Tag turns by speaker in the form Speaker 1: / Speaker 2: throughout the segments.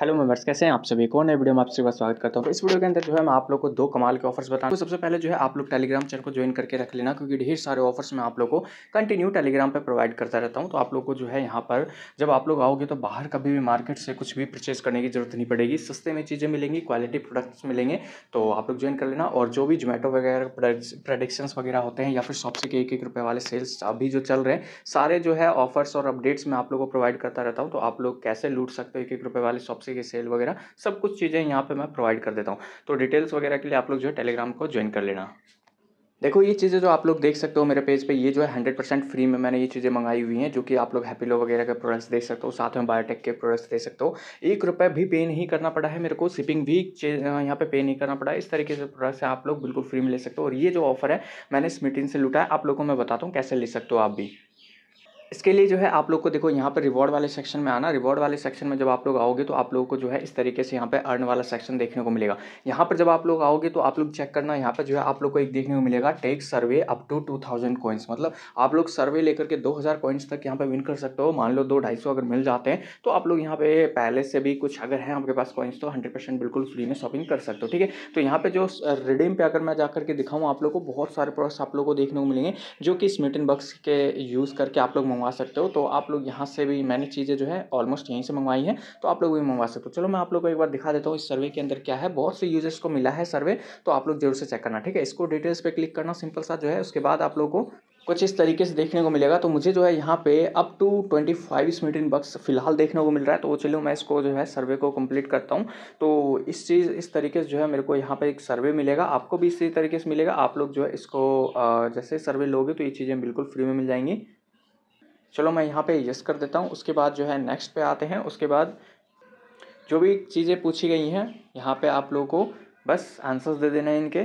Speaker 1: hello members कैसे हैं आप सभी को नए वीडियो में आप सभी का स्वागत करता हूँ तो इस वीडियो के अंदर जो है मैं आप लोग को दो कमाल के ऑफर्स बताऊँ तो सबसे पहले जो है आप लोग टेलीग्राम चैनल को ज्वाइन करके रख लेना क्योंकि ढेर सारे ऑफर्स मैं आप लोग को कंटिन्यू टेलीग्राम पर प्रोवाइड करता रहता हूँ तो आप लोग को जो है यहाँ पर जब आप लोग आओगे तो बाहर कभी भी मार्केट से कुछ भी परचेज करने की जरूरत नहीं पड़ेगी सस्ते में चीज़ें मिलेंगी क्वालिटी प्रोडक्ट्स मिलेंगे तो आप लोग ज्वाइन कर लेना और जो भी जोमेटो वगैरह प्रडिक्शंस वगैरह होते हैं या फिर शॉप से एक एक रुपये वाले सेल्स अभी जो चल रहे हैं सारे जो है ऑफर्स और अपडेट्स मैं आप लोग को प्रोवाइड करता रहता हूँ तो आप लोग कैसे लूट सकते हो एक एक रुपये वाले शॉप सब्जी की सेल वगैरह सब कुछ चीज़ें यहाँ पर मैं प्रोवाइड कर देता हूँ तो डिटेल्स वगैरह के लिए आप लोग जो है टेलीग्राम को ज्वाइन कर लेना देखो ये चीज़ें जो आप लोग देख सकते हो मेरे पेज पे ये जो है हंड्रेड परसेंट फ्री में मैंने ये चीज़ें मंगाई हुई हैं जो कि आप लोग हैप्पीलो वगैरह के प्रोडक्ट्स देख सकते हो साथ में बायोटेक के प्रोडक्ट्स देख सकते हो एक रुपये भी पे नहीं करना पड़ा है मेरे को शिपिंग भी यहाँ पे पे नहीं करना पड़ा है इस तरीके से प्रोडक्ट्स आप लोग बिल्कुल फ्री में ले सकते हो और ये जो ऑफर है मैंने इस मीटिंग से लुटा है आप लोगों को मैं बताता हूँ कैसे ले सकते हो आप भी इसके लिए जो है आप लोग को देखो यहाँ पर रिवॉर्ड वाले सेक्शन में आना रिवॉर्ड वाले सेक्शन में जब आप लोग आओगे तो आप लोगों को जो है इस तरीके से यहाँ पे अर्न वाला सेक्शन देखने को मिलेगा यहाँ पर जब आप लोग आओगे तो आप लोग चेक करना यहाँ पर जो है आप लोग को एक देखने को मिलेगा take survey up to two thousand coins मतलब आप लोग सर्वे लेकर के दो हज़ार कॉइन्स तक यहाँ पर विन कर सकते हो मान लो दो ढाई सौ अगर मिल जाते हैं तो आप लोग यहाँ पे पहले से भी कुछ अगर है आपके पास कॉइन्स तो हंड्रेड परसेंट बिल्कुल फ्री में शॉपिंग कर सकते हो ठीक है तो यहाँ पर जो रिडीम पे अगर मैं जा करके दिखाऊँ आप लोग को बहुत सारे प्रोडक्ट्स आप लोग को देखने को मिलेंगे जो कि स्मिटन बक्स के यूज़ करके आप लोग मंगवा सकते हो तो आप लोग यहाँ से भी मैंने चीज़ें जो है ऑलमोस्ट यहीं से मंगवाई हैं तो आप लोग भी मंगवा सकते हो चलो मैं आप लोग को एक बार दिखा देता हूँ इस सर्वे के अंदर क्या है बहुत से यूजर्स को मिला है सर्वे तो आप लोग जरूर से चेक करना ठीक है इसको डिटेल्स पर क्लिक करना सिंपल सा जो है उसके बाद आप लोग को कुछ इस तरीके से देखने को मिलेगा तो मुझे जो है यहाँ पे up to twenty five meeting bucks फिलहाल देखने को मिल रहा है तो चलो मैं इसको जो है सर्वे को कंप्लीट करता हूँ तो इस चीज़ इस तरीके से जो है मेरे को यहाँ पे एक सर्वे मिलेगा आपको भी इसी तरीके से मिलेगा आप लोग जो है इसको जैसे सर्वे लोगे तो ये चीज़ें बिल्कुल फ्री में मिल जाएंगी चलो मैं यहाँ पे यस कर देता हूँ उसके बाद जो है नेक्स्ट पे आते हैं उसके बाद जो भी चीज़ें पूछी गई हैं यहाँ पे आप लोगों को बस आंसर्स दे देना है इनके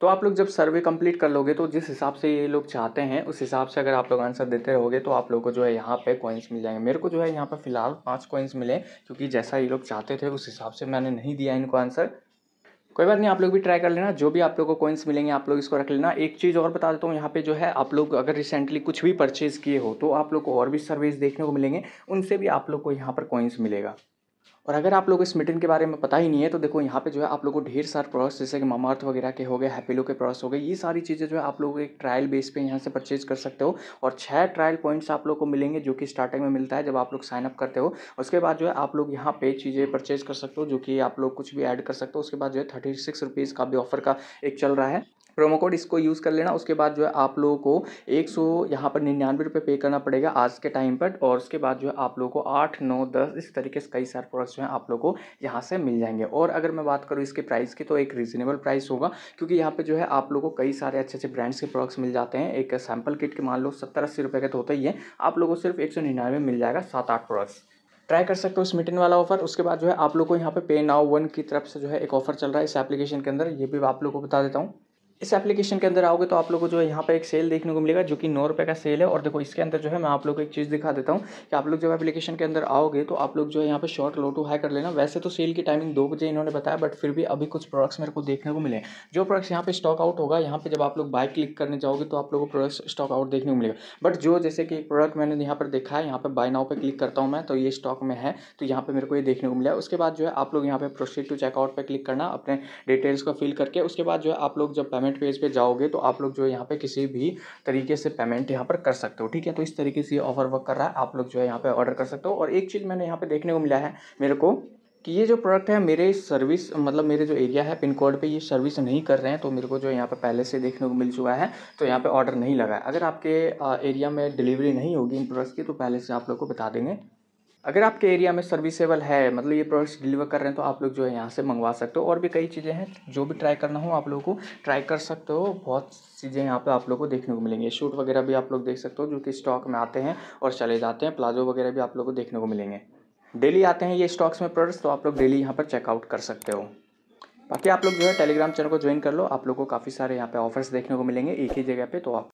Speaker 1: तो आप लोग जब सर्वे कंप्लीट कर लोगे तो जिस हिसाब से ये लोग चाहते हैं उस हिसाब से अगर आप लोग आंसर देते रहोगे तो आप लोग को जो है यहाँ पे कॉइन्स मिल जाएंगे मेरे को जो है यहाँ पर फिलहाल पाँच कॉइन्स मिले क्योंकि जैसा ये लोग चाहते थे उस हिसाब से मैंने नहीं दिया इनको आंसर कोई बात नहीं आप लोग भी ट्राई कर लेना जो भी आप लोग को कॉइन्स मिलेंगे आप लोग इसको रख लेना एक चीज़ और बता देता हूँ यहाँ पे जो है आप लोग अगर रिसेंटली कुछ भी परचेज़ किए हो तो आप लोग को और भी सर्विस देखने को मिलेंगे उनसे भी आप लोग को यहाँ पर कॉइन्स मिलेगा और अगर आप लोग इस मिटिन के बारे में पता ही नहीं है तो देखो यहाँ पे जो है आप लोगों को ढेर सारे प्रोडक्ट्स जैसे कि मामार्थ वगैरह के हो गए हैप्पीलो के प्रोडक्ट्स हो गए ये सारी चीज़ें जो है आप लोग एक ट्रायल बेस पे यहाँ से परचेज कर सकते हो और छः ट्रायल पॉइंट्स आप लोग को मिलेंगे जो कि स्टार्टिंग में मिलता है जब आप लोग साइनअप करते हो उसके बाद जो है आप लोग यहाँ पे चीज़ें परचेज कर सकते हो जो कि आप लोग कुछ भी ऐड कर सकते हो उसके बाद जो है थर्टी सिक्स रुपीज़ का भी ऑफर का एक चल रहा है प्रोमो कोड इसको यूज़ कर लेना उसके बाद जो है आप लोगों को एक सौ यहाँ पर निन्यानवे रुपये पे करना पड़ेगा आज के टाइम पर और उसके बाद जो है आप लोगों को आठ नौ दस इस तरीके से कई सारे प्रोडक्ट्स जो हैं आप लोगों को यहाँ से मिल जाएंगे और अगर मैं बात करूँ इसके प्राइस की तो एक रीज़नेबल प्राइस होगा क्योंकि यहाँ पर जो है आप लोग को कई सारे अच्छे अच्छे ब्रांड्स के प्रोडक्ट्स मिल जाते हैं एक सैम्पल किट के मान लो सत्तर अस्सी रुपये का तो होता ही है आप लोगों को सिर्फ एक सौ निन्यानवे मिल जाएगा सात आठ प्रोडक्ट्स ट्राई कर सकते हो इस मिटन वाला ऑफर उसके बाद जो है आप लोग को यहाँ पे पे नाउ वन की तरफ से जो है एक ऑफर चल रहा है इस एप्लीकेशन के अंदर ये भी आप लोग को बता देता हूँ इस एप्लीकेशन के अंदर आओगे तो आप लोग को जो है यहाँ पर एक सेल देखने को मिलेगा जो कि नौ रुपये का सेल है और देखो इसके अंदर जो है मैं आप लोग को एक चीज़ दिखा देता हूँ कि आप लोग जब एप्लीकेशन के अंदर आओगे तो आप लोग जो है यहाँ पर शॉर्ट लोटो हाई कर लेना वैसे तो सेल की टाइमिंग दो बजे इन्होंने बताया बट फिर भी अभी कुछ प्रोडक्ट्स मेरे को देखने को मिले जो प्रोडक्ट्स यहाँ पर स्टॉक आउट होगा यहाँ पर जब आप लोग बाय क्लिक करने जाओगे तो आप लोग को प्रोडक्ट्स स्टॉक आउट देखने को मिलेगा बट जो जैसे कि प्रोडक्ट मैंने यहाँ पर देखा है यहाँ पर बाय नाउ पर क्लिक करता हूँ मैं तो ये स्टॉक में है तो यहाँ पर मेरे को ये देखने को मिला उसके बाद जो है आप लोग यहाँ पर प्रोसीड टू चेकआउट पर क्लिक करना अपने डिटेल्स को फिल करके उसके बाद जो है आप लोग जब पेमेंट पेज पे जाओगे तो आप लोग जो है यहाँ पे किसी भी तरीके से पेमेंट यहाँ पर कर सकते हो ठीक है तो इस तरीके से ये ऑफर वर्क कर रहा है आप लोग जो है यहाँ पे ऑर्डर कर सकते हो और एक चीज़ मैंने यहाँ पे देखने को मिला है मेरे को कि ये जो प्रोडक्ट है मेरे सर्विस मतलब मेरे जो एरिया है पिन कोड पे ये सर्विस नहीं कर रहे हैं तो मेरे को जो यहाँ पे पहले से देखने को मिल चुका है तो यहाँ पे ऑर्डर नहीं लगा है अगर आपके एरिया में डिलीवरी नहीं होगी इन प्रोडक्ट्स की तो पहले से आप लोग को बता देंगे अगर आपके एरिया में सर्विसेबल है मतलब ये प्रोडक्ट्स डिलीवर कर रहे हैं तो आप लोग जो है यहाँ से मंगवा सकते हो और भी कई चीज़ें हैं जो भी ट्राई करना हो आप लोगों को ट्राई कर सकते हो बहुत चीज़ें यहाँ पे आप लोग को देखने को मिलेंगे शूट वगैरह भी आप लोग देख सकते हो जो कि स्टॉक में आते हैं और चले जाते हैं प्लाजो वगैरह भी आप लोग को देखने को मिलेंगे डेली आते हैं ये स्टॉक्स में प्रोडक्ट्स तो आप लोग डेली यहाँ पर चेकआउट कर सकते हो बाकी आप लोग जो है टेलीग्राम चैनल को ज्वाइन कर लो आप लोग को काफ़ी सारे यहाँ पर ऑफर्स देखने को मिलेंगे एक ही जगह पर तो आप